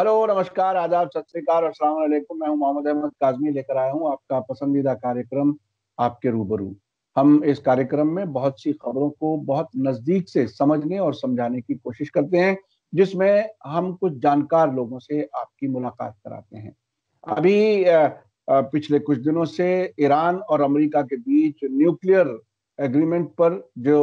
Hello नमस्कार आदाब सत श्रीकाल मैं हूं मोहम्मद अहमद काजमी लेकर आया हूं आपका पसंदीदा कार्यक्रम आपके रूबरू हम इस कार्यक्रम में बहुत सी खबरों को बहुत नज़दीक से समझने और समझाने की कोशिश करते हैं जिसमें हम कुछ जानकार लोगों से आपकी मुलाकात कराते हैं अभी पिछले कुछ दिनों से ईरान और अमेरिका के बीच न्यूक्लियर एग्रीमेंट पर जो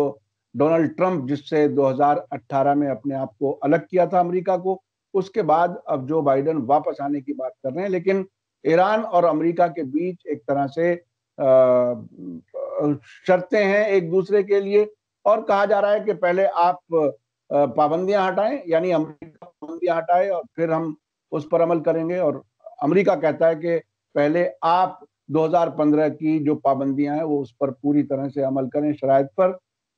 डोनाल्ड ट्रंप जिससे 2018 में अपने आप को अलग किया था अमेरिका को उसके बाद अब जो बाइडन वापस आने की बात कर रहे हैं लेकिन ईरान और अमेरिका के बीच एक तरह से शर्तें हैं एक दूसरे के लिए और कहा जा रहा है कि पहले आप पाबंदियां हटाएं यानी अमेरिका पाबंदियां हटाए और फिर हम उस पर अमल करेंगे और अमेरिका कहता है कि पहले आप 2015 की जो पाबंदियां हैं वो उस पर पूरी तरह से अमल करें शराय पर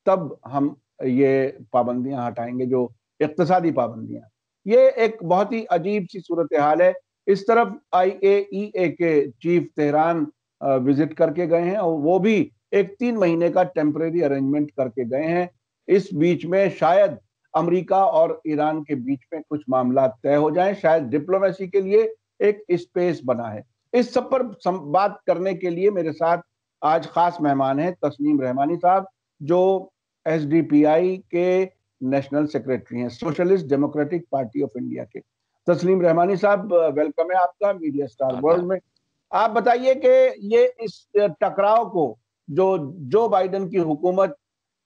तब हम ये पाबंदियां हटाएंगे जो इकतसादी पाबंदियां ये एक बहुत ही अजीब सी सूरत हाल है इस तरफ आई ए e के चीफ तेहरान विजिट करके गए हैं और वो भी एक तीन महीने का टेम्परेरी अरेंजमेंट करके गए हैं इस बीच में शायद अमेरिका और ईरान के बीच में कुछ मामला तय हो जाएं शायद डिप्लोमेसी के लिए एक स्पेस बना है इस सब पर बात करने के लिए मेरे साथ आज खास मेहमान हैं तस्नीम रहमानी साहब जो एस के नेशनल सेक्रेटरी हैं Socialist Democratic Party of India के तस्लीम रहमानी साहब वेलकम है आपका मीडिया स्टार वर्ल्ड में आप बताइए कि ये इस टकराव को जो जो बाइडन की हुकूमत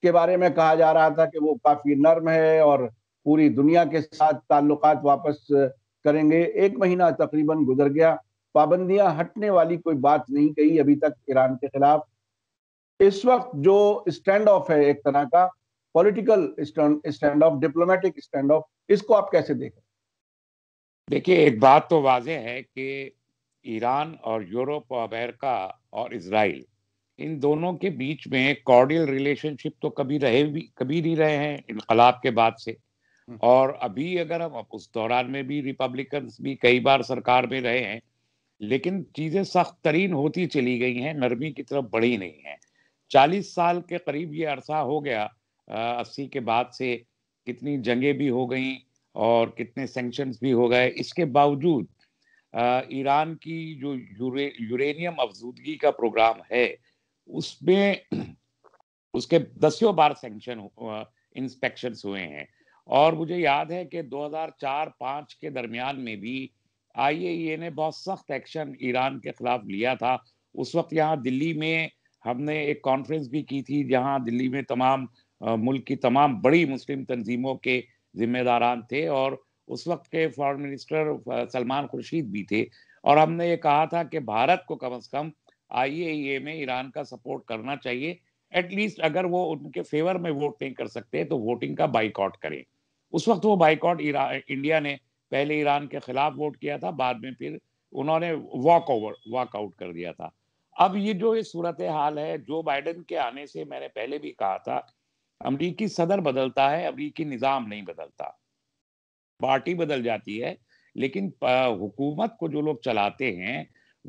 के बारे में कहा जा रहा था कि वो काफी नर्म है और पूरी दुनिया के साथ ताल्लुकात वापस करेंगे एक महीना तकरीबन गुजर गया पाबंदियां हटने वाली कोई बात नहीं कही अभी तक ईरान के खिलाफ इस वक्त जो स्टैंड ऑफ है एक तरह का political standoff diplomatic standoff इसको आप कैसे देखें देखिए एक बात तो वाजह है कि ईरान और यूरोप और अमेरिका और इसराइल इन दोनों के बीच में कॉर्डियल रिलेशनशिप तो कभी रहे भी कभी नहीं रहे हैं इनकलाब के बाद से हम्म। और अभी अगर हम उस दौरान में भी रिपब्लिकन भी कई बार सरकार में रहे हैं लेकिन चीज़ें सख्त तरीन होती चली गई हैं नरमी की तरफ बढ़ी नहीं है चालीस साल के करीब ये अरसा हो गया अस्सी के बाद से कितनी जंगें भी हो गई और कितने सेंक्शन भी हो गए इसके बावजूद ईरान की जो यूरे, यूरेनियम अफजूदगी का प्रोग्राम है उसमें उसके दसियों बार सेंक्शन इंस्पेक्शन हुए हैं और मुझे याद है कि 2004-5 के दरमियान में भी आई e ने बहुत सख्त एक्शन ईरान के खिलाफ लिया था उस वक्त यहाँ दिल्ली में हमने एक कॉन्फ्रेंस भी की थी जहाँ दिल्ली में तमाम मुल्क की तमाम बड़ी मुस्लिम तनजीमों के जिम्मेदारान थे और उस वक्त के फॉरेन मिनिस्टर सलमान खुर्शीद भी थे और हमने ये कहा था कि भारत को कम अज़ कम आई e में ईरान का सपोर्ट करना चाहिए एटलीस्ट अगर वो उनके फेवर में वोट नहीं कर सकते तो वोटिंग का बाइकआउट करें उस वक्त वो बाइकआउट इंडिया ने पहले ईरान के खिलाफ वोट किया था बाद में फिर उन्होंने वॉक ओवर वॉकआउट कर दिया था अब ये जो ये सूरत हाल है जो बाइडन के आने से मैंने पहले भी कहा था अमरीकी सदर बदलता है अमरीकी निज़ाम नहीं बदलता पार्टी बदल जाती है लेकिन हुकूमत को जो लोग चलाते हैं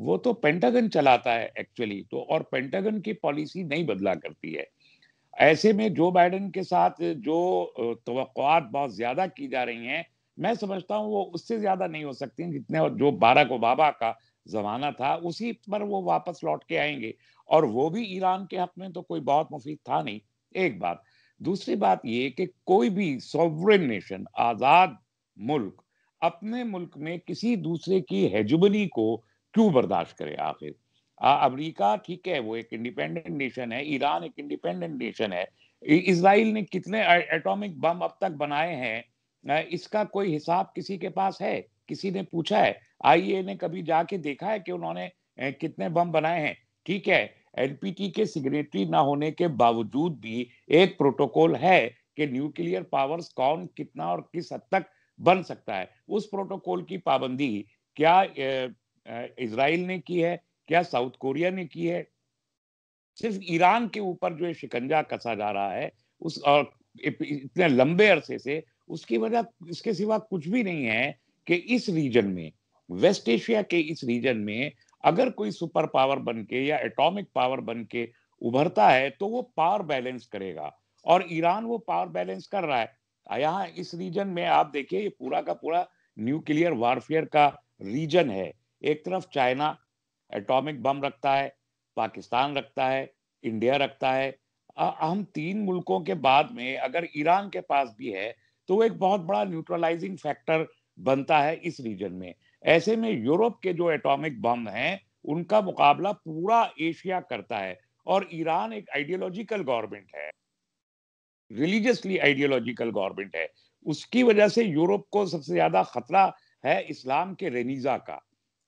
वो तो पेंटागन चलाता है एक्चुअली तो और पेंटागन की पॉलिसी नहीं बदला करती है ऐसे में जो बाइडन के साथ जो तो बहुत ज़्यादा की जा रही हैं मैं समझता हूँ वो उससे ज़्यादा नहीं हो सकती जितने और जो बारक बाबा का जमाना था उसी पर वो वापस लौट के आएंगे और वो भी ईरान के हक में तो कोई बहुत मुफीद था नहीं एक बात दूसरी बात ये कि कोई भी सॉवरन नेशन आज़ाद मुल्क अपने मुल्क में किसी दूसरे की हेजुबनी को क्यों बर्दाश्त करे आखिर अमेरिका ठीक है वो एक इंडिपेंडेंट नेशन है ईरान एक इंडिपेंडेंट नेशन है इसराइल ने कितने एटॉमिक बम अब तक बनाए हैं इसका कोई हिसाब किसी के पास है किसी ने पूछा है आईए ने कभी जाके देखा है कि उन्होंने कितने बम बनाए हैं ठीक है एनपीटी के सिग्नेटरी ना होने के बावजूद भी एक प्रोटोकॉल है कि न्यूक्लियर पावर्स कौन कितना और किस हद तक बन सकता है उस प्रोटोकॉल की पाबंदी क्या इसराइल ने की है क्या साउथ कोरिया ने की है सिर्फ ईरान के ऊपर जो शिकंजा कसा जा रहा है उस और इतने लंबे अरसे से उसकी वजह इसके सिवा कुछ भी नहीं है कि इस रीजन में वेस्ट एशिया के इस रीजन में अगर कोई सुपर पावर बन के या एटॉमिक पावर बन के उभरता है तो वो पावर बैलेंस करेगा और ईरान वो पावर बैलेंस कर रहा है यहाँ इस रीजन में आप देखिए ये पूरा का पूरा न्यूक्लियर वारफेयर का रीजन है एक तरफ चाइना एटॉमिक बम रखता है पाकिस्तान रखता है इंडिया रखता है हम तीन मुल्कों के बाद में अगर ईरान के पास भी है तो वो एक बहुत बड़ा न्यूट्रलाइजिंग फैक्टर बनता है इस रीजन में ऐसे में यूरोप के जो एटॉमिक बम हैं उनका मुकाबला पूरा एशिया करता है और ईरान एक आइडियोलॉजिकल गवर्नमेंट है रिलीजियसली आइडियोलॉजिकल गवर्नमेंट है उसकी वजह से यूरोप को सबसे ज्यादा खतरा है इस्लाम के रेनीजा का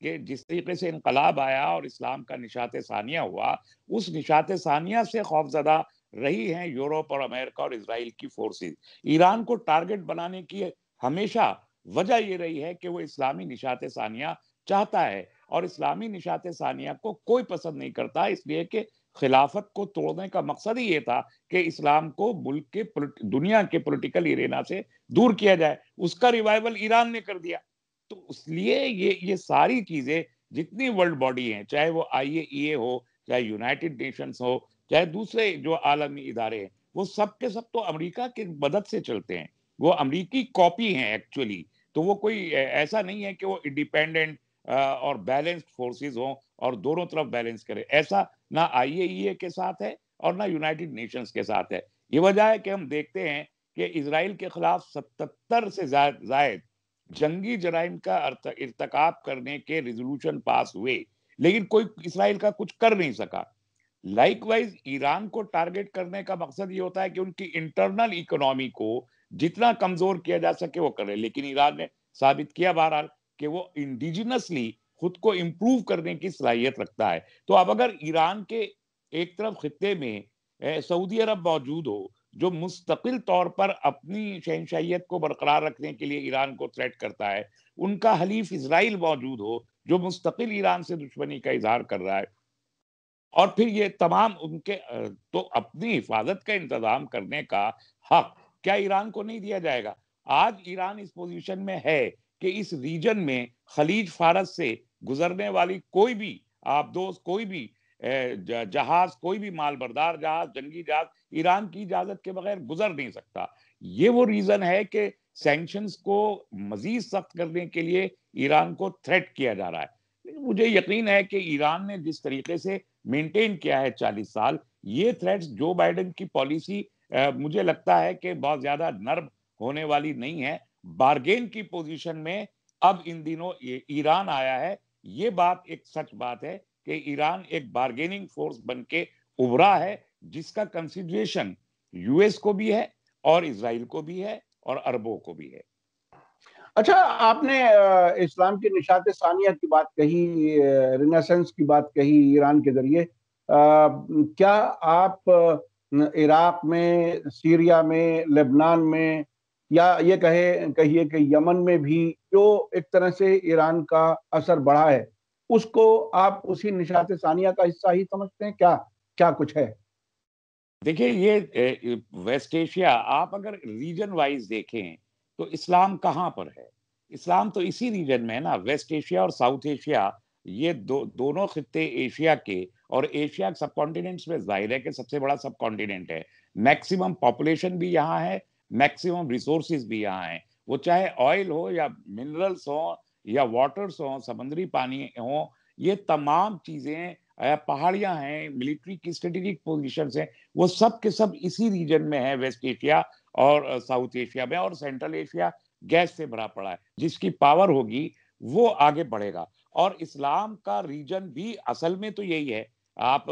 कि जिस तरीके से इनकलाब आया और इस्लाम का निशात सानिया हुआ उस निशात सानिया से खौफजदा रही हैं यूरोप और अमेरिका और इसराइल की फोर्सेज ईरान को टारगेट बनाने की हमेशा वजह ये रही है कि वो इस्लामी निशात सानिया चाहता है और इस्लामी निशात सानिया को कोई पसंद नहीं करता इसलिए कि खिलाफत को तोड़ने का मकसद ही ये था कि इस्लाम को मुल्क के दुनिया के पॉलिटिकल इरेना से दूर किया जाए उसका रिवाइवल ईरान ने कर दिया तो इसलिए ये ये सारी चीजें जितनी वर्ल्ड बॉडी हैं चाहे वो आई ए e हो चाहे यूनाइटेड नेशंस हो चाहे दूसरे जो आलमी इदारे हैं वो सब के सब तो अमरीका की मदद से चलते हैं वो अमरीकी कॉपी हैं एक्चुअली तो वो कोई ऐसा नहीं है कि वो इंडिपेंडेंट और बैलेंस्ड फोर्सेस हों और दोनों तरफ बैलेंस करें ऐसा ना आई e के साथ है और ना यूनाइटेड नेशंस के साथ है ये वजह है कि हम देखते हैं कि इसराइल के खिलाफ सतर से जायद जंगी जराइम का इरतक करने के रेजोल्यूशन पास हुए लेकिन कोई इसराइल का कुछ कर नहीं सका लाइकवाइज ईरान को टारगेट करने का मकसद ये होता है कि उनकी इंटरनल इकोनॉमी को जितना कमजोर किया जा सके वो करे लेकिन ईरान ने साबित किया बहरहाल कि वो इंडिजिनसली खुद को इम्प्रूव करने की सलाहियत रखता है तो अब अगर ईरान के एक तरफ खत्े में सऊदी अरब मौजूद हो जो मुस्तकिल तौर पर अपनी शहनशाहियत को बरकरार रखने के लिए ईरान को थ्रेट करता है उनका हलीफ इसराइल मौजूद हो जो मुस्तकिल ईरान से दुश्मनी का इजहार कर रहा है और फिर ये तमाम उनके तो अपनी हिफाजत का इंतजाम करने का हक क्या ईरान को नहीं दिया जाएगा आज ईरान इस पोजीशन में है कि इस रीजन में खलीज फारस से गुजरने वाली कोई भी दोस्त कोई भी जहाज कोई भी बरदार जहाज जंगी जहाज ईरान की इजाजत के बगैर गुजर नहीं सकता ये वो रीजन है कि सेंक्शन को मजीद सख्त करने के लिए ईरान को थ्रेट किया जा रहा है मुझे यकीन है कि ईरान ने जिस तरीके से मेंटेन किया है चालीस साल ये थ्रेट्स जो बाइडन की पॉलिसी मुझे लगता है कि बहुत ज्यादा नर्व होने वाली नहीं है बार्गेन की पोजीशन में अब इन दिनों ईरान आया है ये बात एक सच बात है कि ईरान एक बार्गेनिंग फोर्स बन के उभरा है जिसका कंसिडरेशन यूएस को भी है और इसराइल को भी है और अरबों को भी है अच्छा आपने इस्लाम के निशात सानिया की बात कही रिनेसेंस की बात कही ईरान के जरिए क्या आप इराक में सीरिया में लेबनान में या ये कहे कहिए कि यमन में भी जो एक तरह से ईरान का असर बढ़ा है उसको आप उसी निशात सानिया का हिस्सा ही समझते हैं क्या क्या कुछ है देखिए ये वेस्ट एशिया आप अगर रीजन वाइज देखें तो इस्लाम कहाँ पर है इस्लाम तो इसी रीजन में है ना वेस्ट एशिया और साउथ एशिया ये दो दोनों खत्ते एशिया के और एशिया सब कॉन्टिनेंट्स में जाहिर है कि सबसे बड़ा सब कॉन्टिनेंट है मैक्सिमम पॉपुलेशन भी यहाँ है मैक्सिमम रिसोर्सेज भी यहाँ हैं वो चाहे ऑयल हो या मिनरल्स हो या वाटर्स हो समुद्री पानी हो ये तमाम चीज़ें पहाड़ियाँ हैं मिलिट्री की स्ट्रेटेजिक पोजिशन है वो सब के सब इसी रीजन में है वेस्ट एशिया और साउथ एशिया में और सेंट्रल एशिया गैस से भरा पड़ा है जिसकी पावर होगी वो आगे बढ़ेगा और इस्लाम का रीजन भी असल में तो यही है आप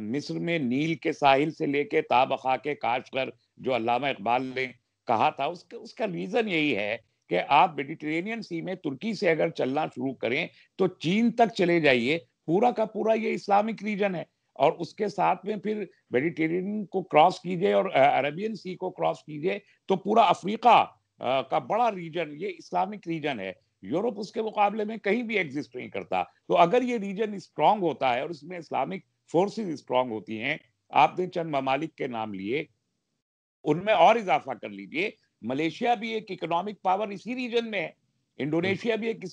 मिस्र में नील के साहिल से लेके ताब खा के काशगर जो अलामा इकबाल ने कहा था उसके उसका रीजन यही है कि आप मेडिटेरेनियन सी में तुर्की से अगर चलना शुरू करें तो चीन तक चले जाइए पूरा का पूरा ये इस्लामिक रीजन है और उसके साथ में फिर मेडिटेरेनियन को क्रॉस कीजिए और अरबियन सी को क्रॉस कीजिए तो पूरा अफ्रीका का बड़ा रीजन ये इस्लामिक रीजन है यूरोप उसके मुकाबले में कहीं भी एग्जिस्ट नहीं करता तो अगर ये रीजन स्ट्रांग होता है और इसमें इस्लामिक फोर्सेस स्ट्रांग होती हैं आपने चंद ममालिक के नाम लिए उनमें और इजाफा कर लीजिए मलेशिया भी एक इकोनॉमिक पावर इसी रीजन में है इंडोनेशिया भी एक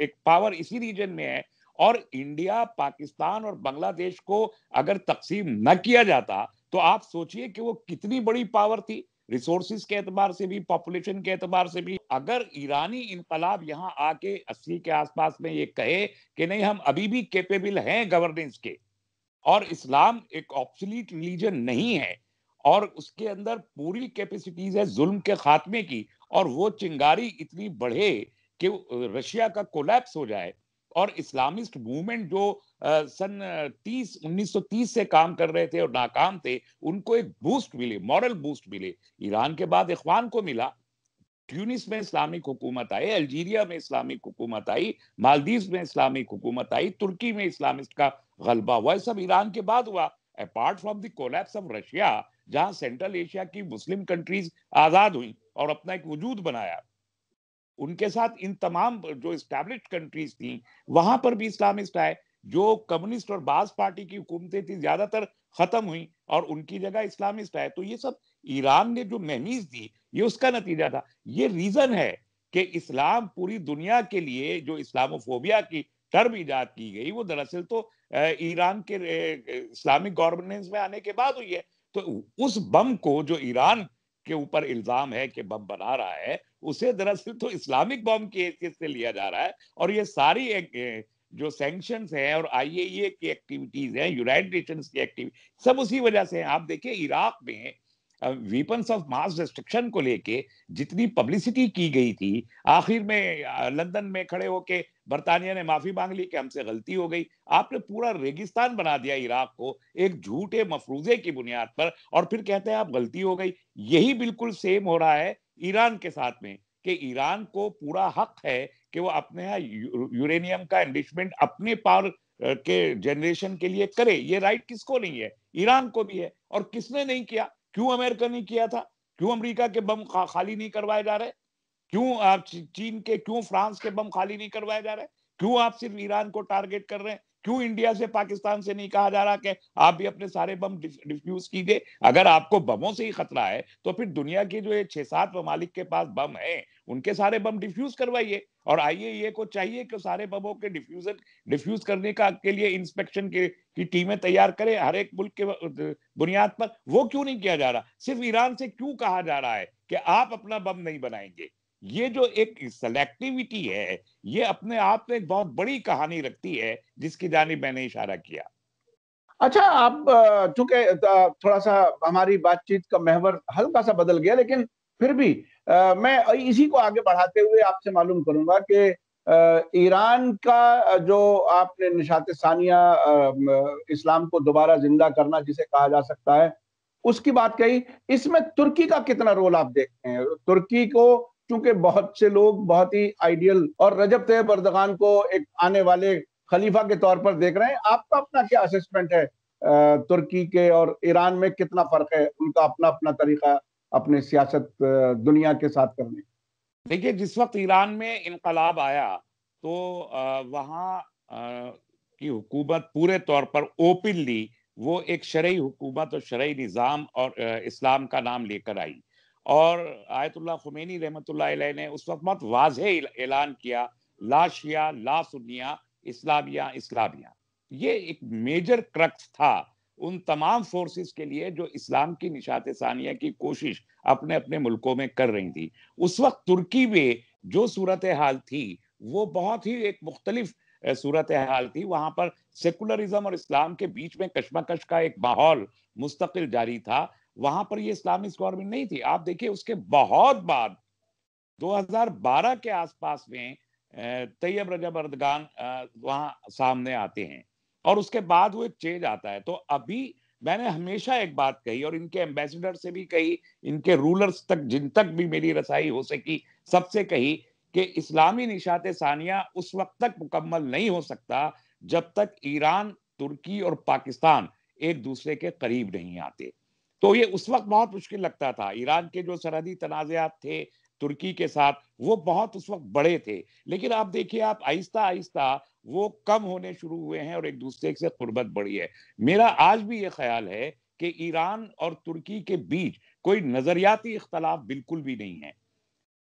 एक पावर इसी रीजन में है और इंडिया पाकिस्तान और बांग्लादेश को अगर तकसीम न किया जाता तो आप सोचिए कि वो कितनी बड़ी पावर थी रिसोर्सेज के एतबार से भी पॉपुलेशन के एतबार से भी अगर ईरानी इनकलाब यहाँ आके अस्सी के आसपास में ये कहे कि नहीं हम अभी भी केपेबल हैं गवर्नेंस के और इस्लाम एक ऑप्सलीट रिलीजन नहीं है और उसके अंदर पूरी कैपेसिटीज है जुल्म के खात्मे की और वो चिंगारी इतनी बढ़े कि रशिया का कोलैप्स हो जाए और इस्लामिस्ट मूवमेंट जो सन तीस उन्नीस से काम कर रहे थे और नाकाम थे उनको एक बूस्ट मिले मॉरल बूस्ट मिले ईरान के बाद इखवान को मिला ट्यूनिस में इस्लामिक हुकूमत आई अल्जीरिया में इस्लामिक हुकूमत आई मालदीव में इस्लामिक हुकूमत आई तुर्की में इस्लामिस्ट का गलबा हुआ सब ईरान के बाद हुआ apart from the collapse of Russia जहां सेंट्रल एशिया की मुस्लिम कंट्रीज आजाद हुई और अपना एक वजूद बनाया उनके साथ इन तमाम जो स्टैब्लिश कंट्रीज थी वहां पर भी इस्लामिस्ट आए जो कम्युनिस्ट और बास पार्टी की हुकूमतें थी ज्यादातर खत्म हुई और उनकी जगह इस्लामिस्ट आए तो ये सब ईरान ने जो महमीज दी ये उसका नतीजा था ये रीजन है कि इस्लाम पूरी दुनिया के लिए जो इस्लामोफोबिया की टर्म ईजाद की गई वो दरअसल तो ईरान के इस्लामिक गवर्नेंस में आने के बाद हुई है तो उस बम को जो ईरान के ऊपर इल्जाम है कि बम बना रहा है उसे दरअसल तो इस्लामिक बम की हैसियत से लिया जा रहा है और ये सारी एक, जो सेंक्शन है और आई ए e की एक्टिविटीज हैं यूनाइटेड नेशन की एक्टिविटी सब उसी वजह से हैं आप देखिए इराक में वेपन्स ऑफ मास डिस्ट्रक्शन को लेके जितनी पब्लिसिटी की गई थी आखिर में लंदन में खड़े होके बर्तानिया ने माफी मांग ली कि हमसे गलती हो गई आपने पूरा रेगिस्तान बना दिया इराक को एक झूठे मफरूजे की बुनियाद पर और फिर कहते हैं आप गलती हो गई यही बिल्कुल सेम हो रहा है ईरान के साथ में कि ईरान को पूरा हक है कि वो अपने यहाँ यूरेनियम का एंडिशमेंट अपने पावर के जनरेशन के लिए करे ये राइट किसको नहीं है ईरान को भी है और किसने नहीं किया क्यों अमेरिका ने किया था क्यों अमेरिका के बम खाली नहीं करवाए जा रहे क्यों आप चीन के क्यों फ्रांस के बम खाली नहीं करवाए जा रहे क्यों आप सिर्फ ईरान को टारगेट कर रहे हैं क्यों इंडिया से पाकिस्तान से नहीं कहा जा रहा कि आप भी अपने सारे बम डिफ्यूज कीजिए अगर आपको बमों से ही खतरा है तो फिर दुनिया के जो ये छह सात ममालिक के पास बम है उनके सारे बम डिफ्यूज करवाइए और आइए को चाहिए कि सारे बमों के डिफ्यूजर डिफ्यूज करने का के लिए इंस्पेक्शन के की टीमें तैयार करें हर एक मुल्क के बुनियाद पर वो क्यों नहीं किया जा रहा सिर्फ ईरान से क्यों कहा जा रहा है कि आप अपना बम नहीं बनाएंगे ये जो एक सेलेक्टिविटी है ये अपने आप में एक बहुत बड़ी कहानी रखती है जिसकी जानी मैंने इशारा किया अच्छा आप चूंकि थोड़ा सा हमारी बातचीत का महवर हल्का सा बदल गया लेकिन फिर भी आ, मैं इसी को आगे बढ़ाते हुए आपसे मालूम करूंगा कि ईरान का जो आपने निशात सानिया इस्लाम को दोबारा जिंदा करना जिसे कहा जा सकता है उसकी बात कही इसमें तुर्की का कितना रोल आप देखते हैं तुर्की को चूंकि बहुत से लोग बहुत ही आइडियल और रजब तय अर्दगान को एक आने वाले खलीफा के तौर पर देख रहे हैं आपका अपना क्या असेसमेंट है तुर्की के और ईरान में कितना फर्क है उनका अपना अपना तरीका अपने सियासत दुनिया के साथ करने देखिए जिस वक्त ईरान में इनकलाब आया तो वहाँ की हुकूमत पूरे तौर पर ओपनली वो एक शरय हुकूमत और शरय निज़ाम और इस्लाम का नाम लेकर आई और आयतुल्ला खुमैनी रहमत ने उस वक्त मत वाज ऐलान किया लाशिया शिया ला सुनिया इस्लामिया इस्लामिया ये एक मेजर क्रक्स था उन तमाम फोर्सेस के लिए जो इस्लाम की निशात सानिया की कोशिश अपने अपने मुल्कों में कर रही थी उस वक्त तुर्की में जो सूरत हाल थी वो बहुत ही एक मुख्तलिफ सूरत हाल थी वहाँ पर सेकुलरिज्म और इस्लाम के बीच में कश्मकश का एक माहौल मुस्तकिल जारी था वहां पर ये इस्लामिक गवर्नमेंट नहीं थी आप देखिए उसके बहुत बाद 2012 के आसपास में तैयब रजब अर्दगान वहां सामने आते हैं और उसके बाद वो एक चेंज आता है तो अभी मैंने हमेशा एक बात कही और इनके एम्बेसडर से भी कही इनके रूलर्स तक जिन तक भी मेरी रसाई हो सकी सबसे कही कि इस्लामी निशात सानिया उस वक्त तक मुकम्मल नहीं हो सकता जब तक ईरान तुर्की और पाकिस्तान एक दूसरे के करीब नहीं आते तो ये उस वक्त बहुत मुश्किल लगता था ईरान के जो सरहदी तनाज़ात थे तुर्की के साथ वो बहुत उस वक्त बड़े थे लेकिन आप देखिए आप आहिस्ता आहिस्ता वो कम होने शुरू हुए हैं और एक दूसरे से गुर्बत बढ़ी है मेरा आज भी ये ख्याल है कि ईरान और तुर्की के बीच कोई नज़रियाती इख्तलाफ बिल्कुल भी नहीं है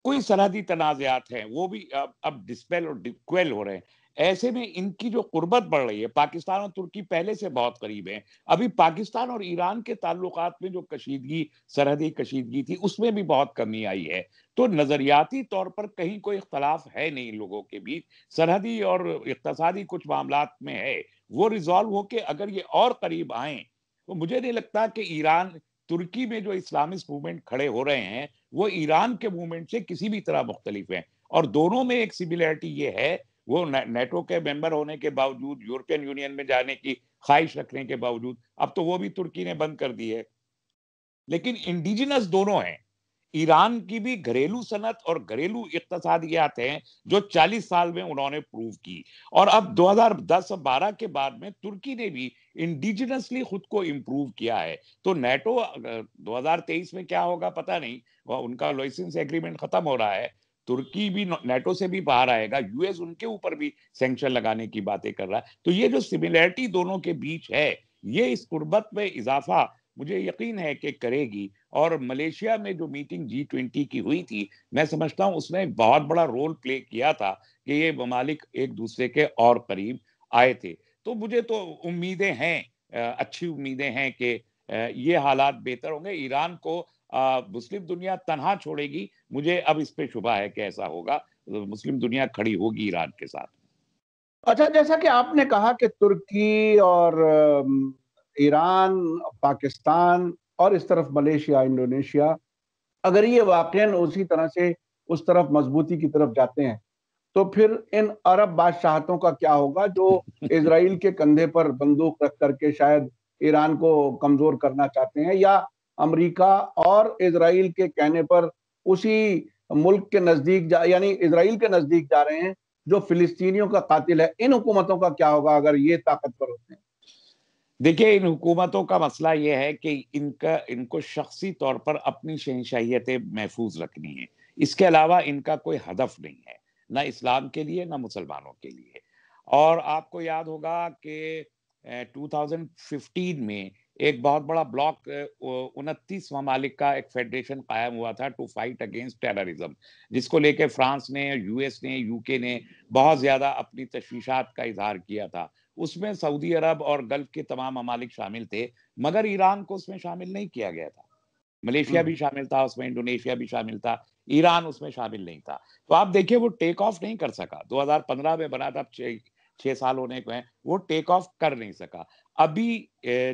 कोई सरहदी तनाज़ात हैं वो भी अब अब डिस्पेल और डिक्वेल हो रहे हैं ऐसे में इनकी जो कुर्बत बढ़ रही है पाकिस्तान और तुर्की पहले से बहुत करीब है अभी पाकिस्तान और ईरान के ताल्लुक में जो कशीदगी सरहदी कशीदगी थी उसमें भी बहुत कमी आई है तो नज़रियाती तौर पर कहीं कोई इख्तलाफ है नहीं लोगों के बीच सरहदी और इकतसादी कुछ मामला में है वो रिजॉल्व हो के अगर ये और करीब आए तो मुझे नहीं लगता कि ईरान तुर्की में जो इस्लामिस्ट मूवमेंट खड़े हो रहे हैं वो ईरान के मूवमेंट से किसी भी तरह मुख्तलिफ हैं और दोनों में एक सिमिलरिटी ये है वो नेटो के मेंबर होने के बावजूद यूरोपियन यूनियन में जाने की ख्वाहिश रखने के बावजूद अब तो वो भी तुर्की ने बंद कर दी है लेकिन इंडिजिनस दोनों हैं ईरान की भी घरेलू सनत और घरेलू इकतसादियात हैं जो 40 साल में उन्होंने प्रूव की और अब 2010 12 के बाद में तुर्की ने भी इंडिजिनसली खुद को इम्प्रूव किया है तो नेटो 2023 में क्या होगा पता नहीं उनका लाइसेंस एग्रीमेंट खत्म हो रहा है तुर्की भी नेटो से भी बाहर आएगा यूएस उनके ऊपर भी सेंक्शन लगाने की बातें कर रहा है तो ये जो सिमिलैरिटी दोनों के बीच है ये इस कुर्बत में इजाफा मुझे यकीन है कि करेगी और मलेशिया में जो मीटिंग जी ट्वेंटी की हुई थी मैं समझता हूँ उसने बहुत बड़ा रोल प्ले किया था कि ये ममालिक एक दूसरे के और करीब आए थे तो मुझे तो उम्मीदें हैं अच्छी उम्मीदें हैं कि ये हालात बेहतर होंगे ईरान को मुस्लिम दुनिया तनहा छोड़ेगी मुझे अब इस पे शुभा है कि ऐसा होगा तो मुस्लिम दुनिया खड़ी होगी ईरान के साथ अच्छा जैसा कि आपने कहा कि तुर्की और ईरान पाकिस्तान और इस तरफ मलेशिया इंडोनेशिया अगर ये वाकन उसी तरह से उस तरफ मजबूती की तरफ जाते हैं तो फिर इन अरब बादशाहतों का क्या होगा जो इसराइल के कंधे पर बंदूक रख करके शायद ईरान को कमजोर करना चाहते हैं या अमेरिका और इसराइल के कहने पर उसी मुल्क के नजदीक जा यानी इसराइल के नजदीक जा रहे हैं जो फिलिस्तीनियों का कातिल है इन हुकूमतों का क्या होगा अगर ये ताकतवर होते हैं देखिए इन हुकूमतों का मसला ये है कि इनका इनको शख्सी तौर पर अपनी शहनशाहियतें महफूज रखनी है इसके अलावा इनका कोई हदफ नहीं है ना इस्लाम के लिए ना मुसलमानों के लिए और आपको याद होगा कि 2015 में एक बहुत बड़ा ब्लॉक उनतीस ममालिक का एक फेडरेशन कायम हुआ था टू फाइट अगेंस्ट टेररिज्म जिसको लेके फ्रांस ने यूएस ने यूके ने बहुत ज़्यादा अपनी तशवीशात का इजहार किया था उसमें सऊदी अरब और गल्फ के तमाम ममालिक शामिल थे मगर ईरान को उसमें शामिल नहीं किया गया था मलेशिया हम्म। भी शामिल था उसमें इंडोनेशिया भी शामिल था ईरान उसमें शामिल नहीं था तो आप देखिए वो टेक ऑफ नहीं कर सका 2015 में बना था छह साल होने को है वो टेक ऑफ कर नहीं सका अभी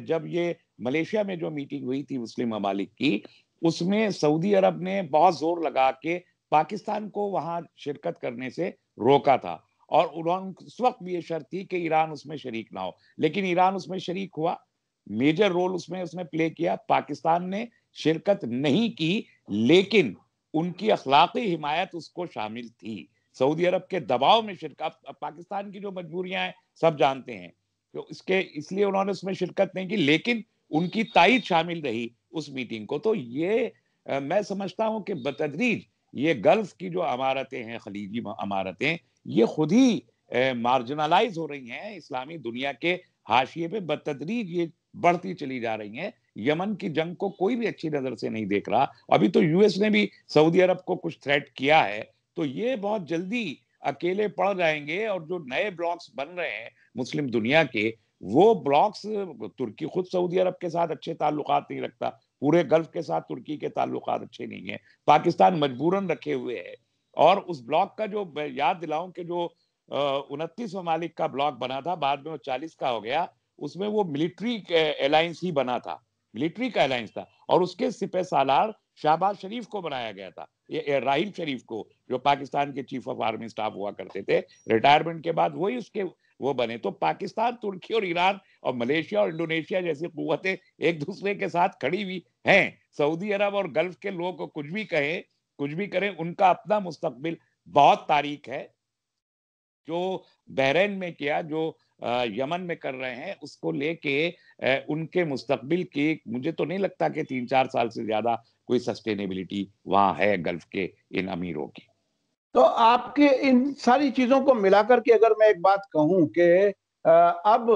जब ये मलेशिया में जो मीटिंग हुई थी मुस्लिम ममालिक की उसमें सऊदी अरब ने बहुत जोर लगा के पाकिस्तान को वहां शिरकत करने से रोका था और उन्होंने उस वक्त भी ये शर्त थी कि ईरान उसमें शरीक ना हो लेकिन ईरान उसमें शरीक हुआ मेजर रोल उसमें उसने प्ले किया पाकिस्तान ने शिरकत नहीं की लेकिन उनकी अखलाकी हिमायत उसको शामिल थी सऊदी अरब के दबाव में शिरकत पाकिस्तान की जो मजबूरियां हैं सब जानते हैं तो इसके इसलिए उन्होंने उसमें शिरकत नहीं की लेकिन उनकी ताइद शामिल रही उस मीटिंग को तो ये आ, मैं समझता हूँ कि बतदरीज ये गल्फ की जो अमारतें हैं खलीजी अमारतें ये खुद ही मार्जिनलाइज हो रही हैं इस्लामी दुनिया के हाशिए पे बतदरीज ये बढ़ती चली जा रही हैं यमन की जंग को कोई भी अच्छी नज़र से नहीं देख रहा अभी तो यूएस ने भी सऊदी अरब को कुछ थ्रेट किया है तो ये बहुत जल्दी अकेले पड़ जाएंगे और जो नए ब्लॉक्स बन रहे हैं मुस्लिम दुनिया के वो ब्लॉक्स तुर्की खुद सऊदी अरब के साथ अच्छे ताल्लुक नहीं रखता पूरे गल्फ के साथ तुर्की के ताल्लुक अच्छे नहीं है पाकिस्तान मजबूरन रखे हुए है और उस ब्लॉक का जो याद दिलाऊं कि जो उनतीस ममालिक का ब्लॉक बना था बाद में वो चालीस का हो गया उसमें वो मिलिट्री अलायंस ही बना था मिलिट्री का अलायंस था और उसके सिपह सालार शाहबाज शरीफ को बनाया गया था ये राहिल शरीफ को जो पाकिस्तान के चीफ ऑफ आर्मी स्टाफ हुआ करते थे रिटायरमेंट के बाद वही उसके वो बने तो पाकिस्तान तुर्की और ईरान और मलेशिया और इंडोनेशिया जैसी कुतें एक दूसरे के साथ खड़ी हुई हैं सऊदी अरब और गल्फ के लोग को कुछ भी कहें कुछ भी करें उनका अपना मुस्तबिल बहुत तारीख है जो बहरेन में किया जो यमन में कर रहे हैं उसको लेके उनके मुस्तबिल की मुझे तो नहीं लगता कि तीन चार साल से ज्यादा कोई सस्टेनेबिलिटी वहां है गल्फ के इन अमीरों की तो आपके इन सारी चीजों को मिलाकर के अगर मैं एक बात कहूं कि अब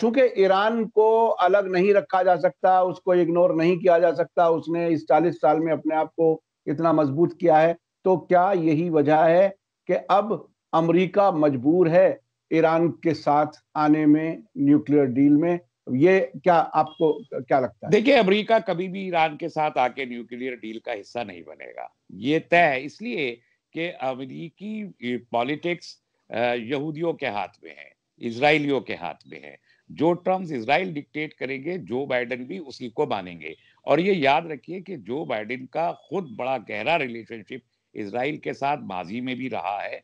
चूंकि ईरान को अलग नहीं रखा जा सकता उसको इग्नोर नहीं किया जा सकता उसने इस चालीस साल में अपने आप को इतना मजबूत किया है तो क्या यही वजह है कि अब अमेरिका मजबूर है ईरान के साथ आने में न्यूक्लियर डील में ये क्या आपको क्या लगता है देखिए अमेरिका कभी भी ईरान के साथ आके न्यूक्लियर डील का हिस्सा नहीं बनेगा ये तय है इसलिए कि अमरीकी पॉलिटिक्स यहूदियों के हाथ में है इसराइलियों के हाथ में है जो ट्रम्प इसराइल डिक्टेट करेंगे जो बाइडन भी उसी को मानेंगे और ये याद रखिए कि जो बाइडन का खुद बड़ा गहरा रिलेशनशिप इसराइल के साथ माजी में भी रहा है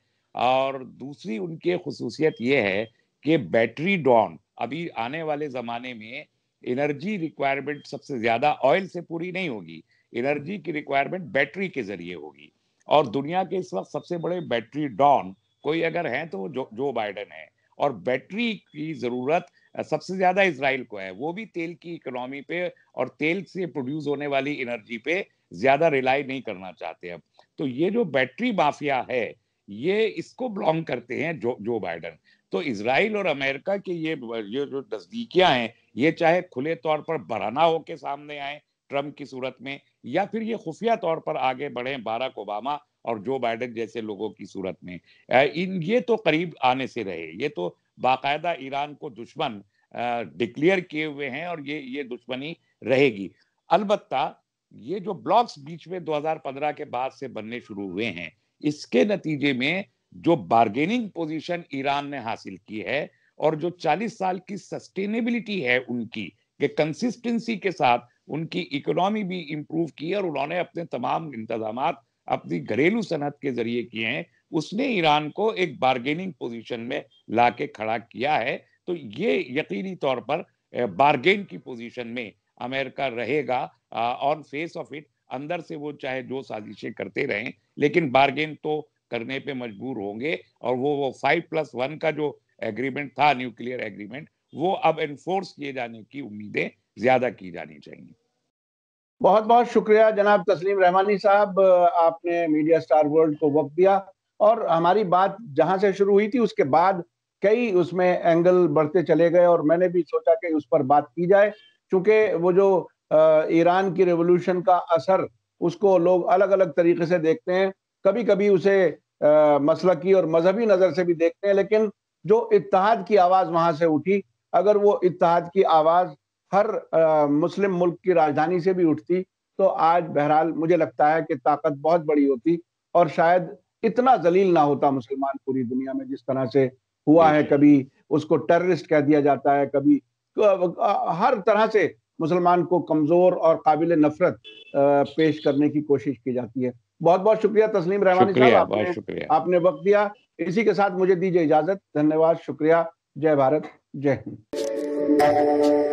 और दूसरी उनकी खसूसियत ये है कि बैटरी डॉन अभी आने वाले ज़माने में एनर्जी रिक्वायरमेंट सबसे ज़्यादा ऑयल से पूरी नहीं होगी एनर्जी की रिक्वायरमेंट बैटरी के ज़रिए होगी और दुनिया के इस वक्त सबसे बड़े बैटरी डॉन कोई अगर है तो जो जो बाइडन है और बैटरी की जरूरत सबसे ज्यादा इसराइल को है वो भी तेल की इकोनॉमी पे और तेल से प्रोड्यूस होने वाली एनर्जी पे ज्यादा रिलाई नहीं करना चाहते अब तो ये जो बैटरी माफिया है ये इसको बिलोंग करते हैं जो जो बाइडन तो इसराइल और अमेरिका के ये ये जो नजदीकियां हैं ये चाहे खुले तौर पर बराना होके सामने आए ट्रम्प की सूरत में या फिर ये खुफिया तौर पर आगे बढ़े बाराक ओबामा और जो बाइडन जैसे लोगों की सूरत में इन ये तो करीब आने से रहे ये तो बाकायदा ईरान को दुश्मन डिक्लेयर किए हुए हैं और ये ये दुश्मनी रहेगी अलबत् ये जो ब्लॉक्स बीच में 2015 के बाद से बनने शुरू हुए हैं इसके नतीजे में जो बार्गेनिंग पोजीशन ईरान ने हासिल की है और जो 40 साल की सस्टेनेबिलिटी है उनकी के कंसिस्टेंसी के साथ उनकी इकोनॉमी भी इम्प्रूव की है और उन्होंने अपने तमाम इंतजाम अपनी घरेलू सनत के जरिए किए हैं उसने ईरान को एक बार्गेनिंग पोजीशन में ला के खड़ा किया है तो ये यकीनी तौर पर बार्गेन की पोजीशन में अमेरिका रहेगा ऑन फेस ऑफ इट अंदर से वो चाहे जो साजिशें करते रहें लेकिन बार्गेन तो करने पे मजबूर होंगे और वो वो फाइव प्लस वन का जो एग्रीमेंट था न्यूक्लियर एग्रीमेंट वो अब एनफोर्स किए जाने की उम्मीदें ज्यादा की जानी चाहिए बहुत बहुत शुक्रिया जनाब तस्लीम रहमानी साहब आपने मीडिया स्टार वर्ल्ड को वक्त दिया और हमारी बात जहां से शुरू हुई थी उसके बाद कई उसमें एंगल बढ़ते चले गए और मैंने भी सोचा कि उस पर बात की जाए क्योंकि वो जो ईरान की रेवोल्यूशन का असर उसको लोग अलग अलग तरीके से देखते हैं कभी कभी उसे मसलकी और मजहबी नज़र से भी देखते हैं लेकिन जो इतिहाद की आवाज़ वहाँ से उठी अगर वो इतिहाद की आवाज़ हर आ, मुस्लिम मुल्क की राजधानी से भी उठती तो आज बहरहाल मुझे लगता है कि ताकत बहुत बड़ी होती और शायद इतना जलील ना होता मुसलमान पूरी दुनिया में जिस तरह से हुआ है कभी उसको टेररिस्ट कह दिया जाता है कभी हर तरह से मुसलमान को कमजोर और काबिल नफरत पेश करने की कोशिश की जाती है बहुत बहुत शुक्रिया तस्लीम रहमानी साहब आपने, आपने वक्त दिया इसी के साथ मुझे दीजिए इजाजत धन्यवाद शुक्रिया जय भारत जय हिंद